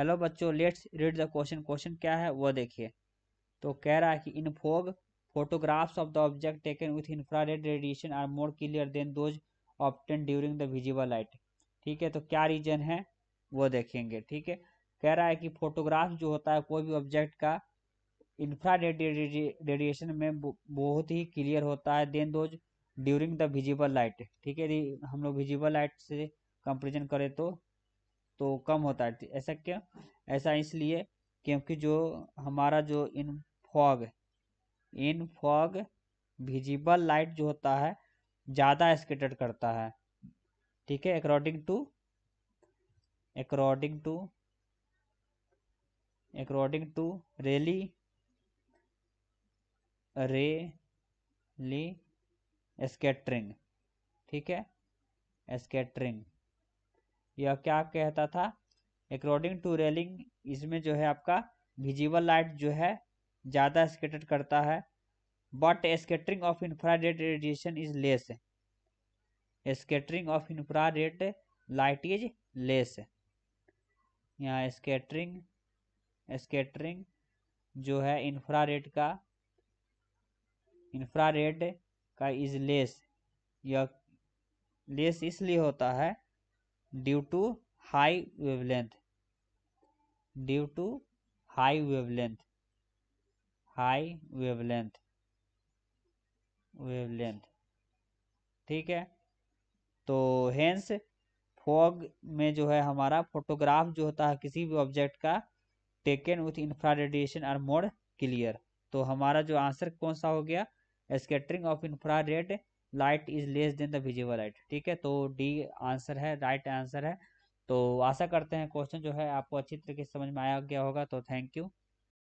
hello बच्चों let's read the question question क्या है वो देखिए तो कह रहा है कि in fog of the object taken with with red radiation are more clear than those obtain during the visible light ठीक है तो क्या रीजन है वो देखेंगे ठीक है कह रहा है कि फोटोग्राफ जो होता है कोई भी ऑब्जेक्ट का इंफ्रा रेडिएशन में बहुत ही क्लियर होता है than those during the visible light ठीक है हम लोग विजिबल लाइट से कंपेरिजन करें तो तो कम होता है ऐसा क्यों ऐसा इसलिए क्योंकि जो हमारा जो in fog in fog visible light जो होता है ज़्यादा स्केटर करता है ठीक है according to according to according to Rayleigh Rayleigh scattering ठीक है स्केटरिंग यह क्या कहता था अकॉर्डिंग टू रेलिंग इसमें जो है आपका विजिबल लाइट जो है ज़्यादा स्केटेड करता है but scattering of red radiation is less scattering of red light is less यहाँ स्केटरिंग स्केटरिंग जो है इंफ्रा रेड का इंफ्रा रेड का इज लेस यह लेस इसलिए होता है due to high wavelength due to high wavelength high wavelength wavelength ठीक है तो हेंस फॉग में जो है हमारा फोटोग्राफ जो होता है किसी भी ऑब्जेक्ट का taken with infra radiation are more clear तो हमारा जो आंसर कौन सा हो गया scattering of infra red light is less than the visible light ठीक है तो डी आंसर है राइट आंसर है तो आशा करते हैं क्वेश्चन जो है आपको अच्छी तरीके से समझ में आया गया होगा तो थैंक यू